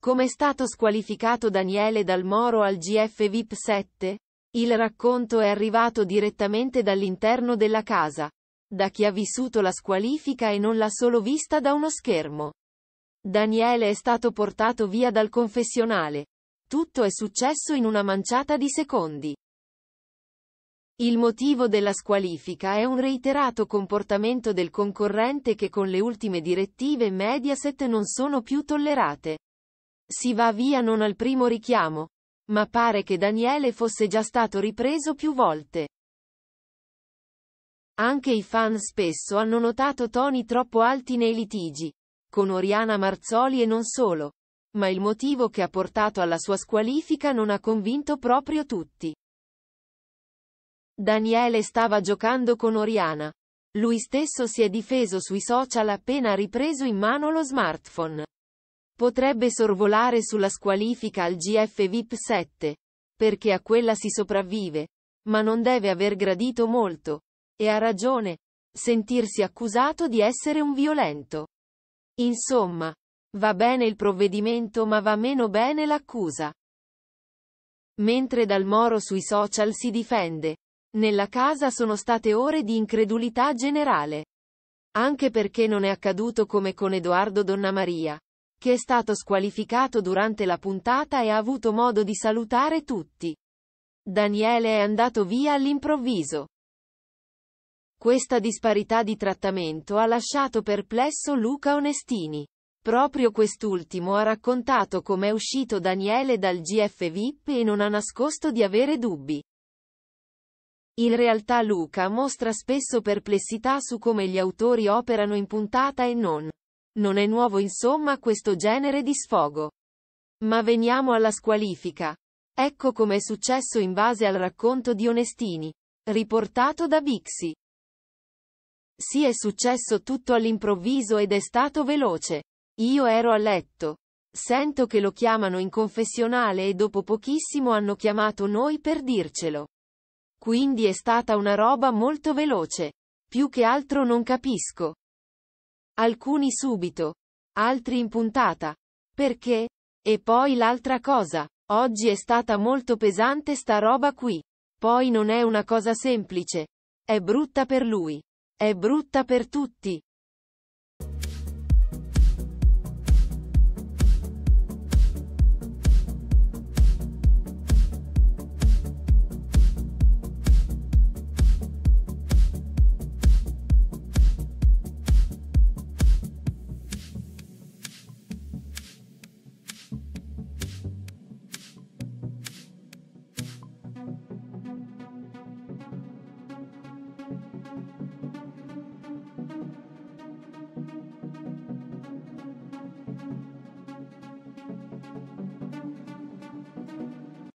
Come è stato squalificato Daniele Dal Moro al GF VIP 7? Il racconto è arrivato direttamente dall'interno della casa, da chi ha vissuto la squalifica e non l'ha solo vista da uno schermo. Daniele è stato portato via dal confessionale. Tutto è successo in una manciata di secondi. Il motivo della squalifica è un reiterato comportamento del concorrente che con le ultime direttive Mediaset non sono più tollerate. Si va via non al primo richiamo. Ma pare che Daniele fosse già stato ripreso più volte. Anche i fan spesso hanno notato toni troppo alti nei litigi. Con Oriana Marzoli e non solo. Ma il motivo che ha portato alla sua squalifica non ha convinto proprio tutti. Daniele stava giocando con Oriana. Lui stesso si è difeso sui social appena ripreso in mano lo smartphone potrebbe sorvolare sulla squalifica al GF VIP 7, perché a quella si sopravvive, ma non deve aver gradito molto, e ha ragione, sentirsi accusato di essere un violento. Insomma, va bene il provvedimento ma va meno bene l'accusa. Mentre Dal Moro sui social si difende, nella casa sono state ore di incredulità generale. Anche perché non è accaduto come con Edoardo Donnamaria che è stato squalificato durante la puntata e ha avuto modo di salutare tutti. Daniele è andato via all'improvviso. Questa disparità di trattamento ha lasciato perplesso Luca Onestini. Proprio quest'ultimo ha raccontato com'è uscito Daniele dal GF VIP e non ha nascosto di avere dubbi. In realtà Luca mostra spesso perplessità su come gli autori operano in puntata e non. Non è nuovo insomma questo genere di sfogo. Ma veniamo alla squalifica. Ecco come è successo in base al racconto di Onestini, riportato da Bixi. Sì è successo tutto all'improvviso ed è stato veloce. Io ero a letto. Sento che lo chiamano in confessionale e dopo pochissimo hanno chiamato noi per dircelo. Quindi è stata una roba molto veloce. Più che altro non capisco. Alcuni subito. Altri in puntata. Perché? E poi l'altra cosa. Oggi è stata molto pesante sta roba qui. Poi non è una cosa semplice. È brutta per lui. È brutta per tutti.